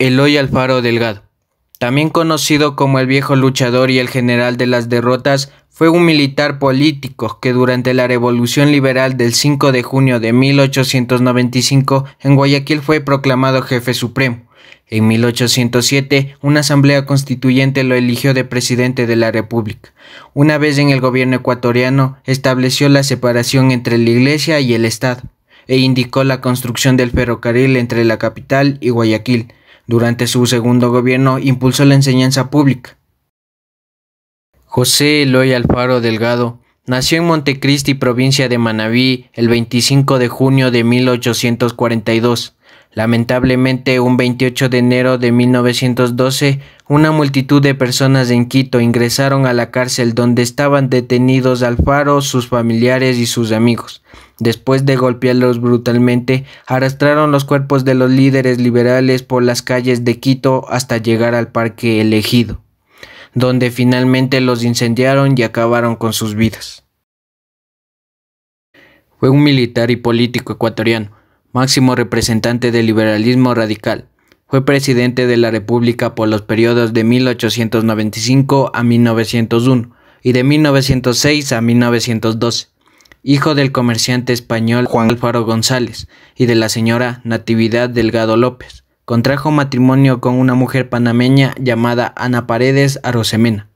Eloy Alfaro Delgado, también conocido como el viejo luchador y el general de las derrotas, fue un militar político que durante la Revolución Liberal del 5 de junio de 1895 en Guayaquil fue proclamado jefe supremo. En 1807, una asamblea constituyente lo eligió de presidente de la República. Una vez en el gobierno ecuatoriano, estableció la separación entre la Iglesia y el Estado e indicó la construcción del ferrocarril entre la capital y Guayaquil. Durante su segundo gobierno impulsó la enseñanza pública. José Eloy Alfaro Delgado nació en Montecristi, provincia de Manabí, el 25 de junio de 1842. Lamentablemente, un 28 de enero de 1912, una multitud de personas en Quito ingresaron a la cárcel donde estaban detenidos Alfaro, sus familiares y sus amigos. Después de golpearlos brutalmente, arrastraron los cuerpos de los líderes liberales por las calles de Quito hasta llegar al parque elegido, donde finalmente los incendiaron y acabaron con sus vidas. Fue un militar y político ecuatoriano máximo representante del liberalismo radical. Fue presidente de la República por los periodos de 1895 a 1901 y de 1906 a 1912. Hijo del comerciante español Juan Álvaro González y de la señora Natividad Delgado López. Contrajo matrimonio con una mujer panameña llamada Ana Paredes Arosemena,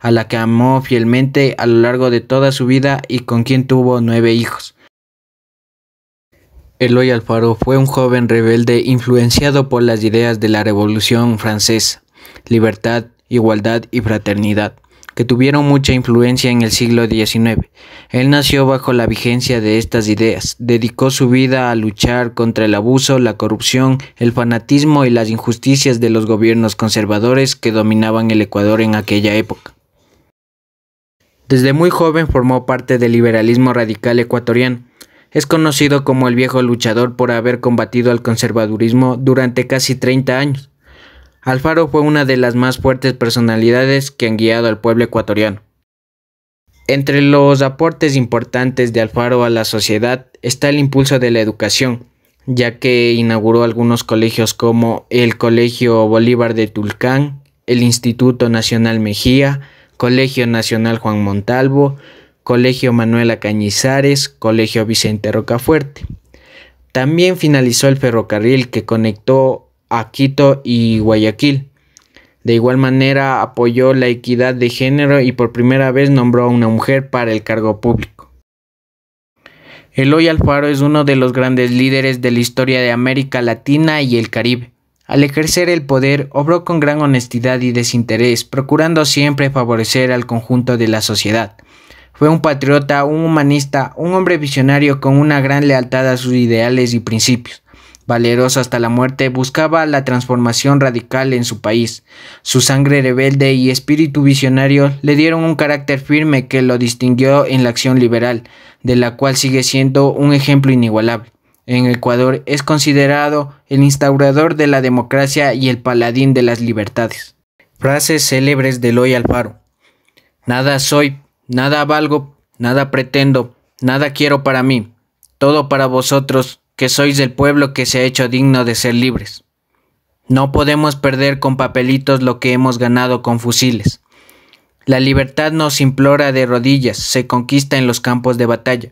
a la que amó fielmente a lo largo de toda su vida y con quien tuvo nueve hijos. Eloy Alfaro fue un joven rebelde influenciado por las ideas de la Revolución Francesa, libertad, igualdad y fraternidad, que tuvieron mucha influencia en el siglo XIX. Él nació bajo la vigencia de estas ideas, dedicó su vida a luchar contra el abuso, la corrupción, el fanatismo y las injusticias de los gobiernos conservadores que dominaban el Ecuador en aquella época. Desde muy joven formó parte del liberalismo radical ecuatoriano, es conocido como el viejo luchador por haber combatido al conservadurismo durante casi 30 años. Alfaro fue una de las más fuertes personalidades que han guiado al pueblo ecuatoriano. Entre los aportes importantes de Alfaro a la sociedad está el impulso de la educación, ya que inauguró algunos colegios como el Colegio Bolívar de Tulcán, el Instituto Nacional Mejía, Colegio Nacional Juan Montalvo, Colegio Manuela Cañizares, Colegio Vicente Rocafuerte. También finalizó el ferrocarril que conectó a Quito y Guayaquil. De igual manera apoyó la equidad de género y por primera vez nombró a una mujer para el cargo público. Eloy Alfaro es uno de los grandes líderes de la historia de América Latina y el Caribe. Al ejercer el poder, obró con gran honestidad y desinterés, procurando siempre favorecer al conjunto de la sociedad. Fue un patriota, un humanista, un hombre visionario con una gran lealtad a sus ideales y principios. Valeroso hasta la muerte, buscaba la transformación radical en su país. Su sangre rebelde y espíritu visionario le dieron un carácter firme que lo distinguió en la acción liberal, de la cual sigue siendo un ejemplo inigualable. En Ecuador es considerado el instaurador de la democracia y el paladín de las libertades. Frases célebres de Loy Alfaro. Nada soy, Nada valgo, nada pretendo, nada quiero para mí, todo para vosotros, que sois del pueblo que se ha hecho digno de ser libres. No podemos perder con papelitos lo que hemos ganado con fusiles. La libertad nos implora de rodillas, se conquista en los campos de batalla.